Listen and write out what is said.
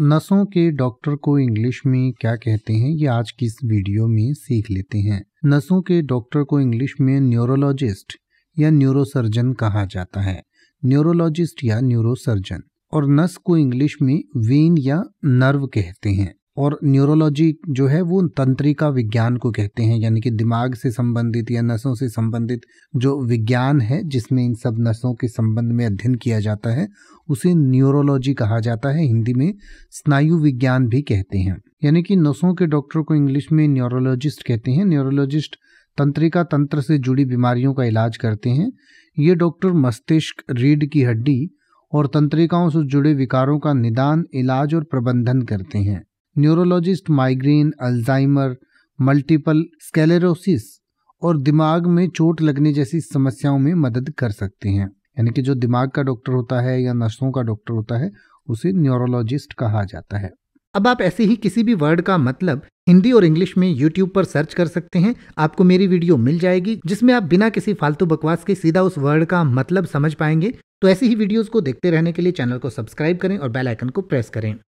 नसों के डॉक्टर को इंग्लिश में क्या कहते हैं ये आज की इस वीडियो में सीख लेते हैं नसों के डॉक्टर को इंग्लिश में न्यूरोलॉजिस्ट या न्यूरोसर्जन कहा जाता है न्यूरोलॉजिस्ट या न्यूरोसर्जन और नस को इंग्लिश में वेन या नर्व कहते हैं और न्यूरोलॉजी जो है वो तंत्रिका विज्ञान को कहते हैं यानी कि दिमाग से संबंधित या नसों से संबंधित जो विज्ञान है जिसमें इन सब नसों के संबंध में अध्ययन किया जाता है उसे न्यूरोलॉजी कहा जाता है हिंदी में स्नायु विज्ञान भी कहते हैं यानी कि नसों के डॉक्टर को इंग्लिश में न्यूरोलॉजिस्ट कहते हैं न्यूरोलॉजिस्ट तंत्रिका तंत्र से जुड़ी बीमारियों का इलाज करते हैं ये डॉक्टर मस्तिष्क रीढ़ की हड्डी और तंत्रिकाओं से जुड़े विकारों का निदान इलाज और प्रबंधन करते हैं neurologist migraine Alzheimer multiple sclerosis और दिमाग में चोट लगने जैसी समस्याओं में मदद कर सकते हैं यानी कि जो दिमाग का डॉक्टर होता है या नसों का डॉक्टर होता है उसे न्यूरोलॉजिस्ट कहा जाता है अब आप ऐसे ही किसी भी वर्ड का मतलब हिंदी और इंग्लिश में यूट्यूब पर सर्च कर सकते हैं आपको मेरी वीडियो मिल जाएगी जिसमें आप बिना किसी फालतू बकवास के सीधा उस वर्ड का मतलब समझ पाएंगे तो ऐसी ही वीडियोस को देखते रहने के लिए चैनल को सब्सक्राइब करें और बेल आइकन को प्रेस करें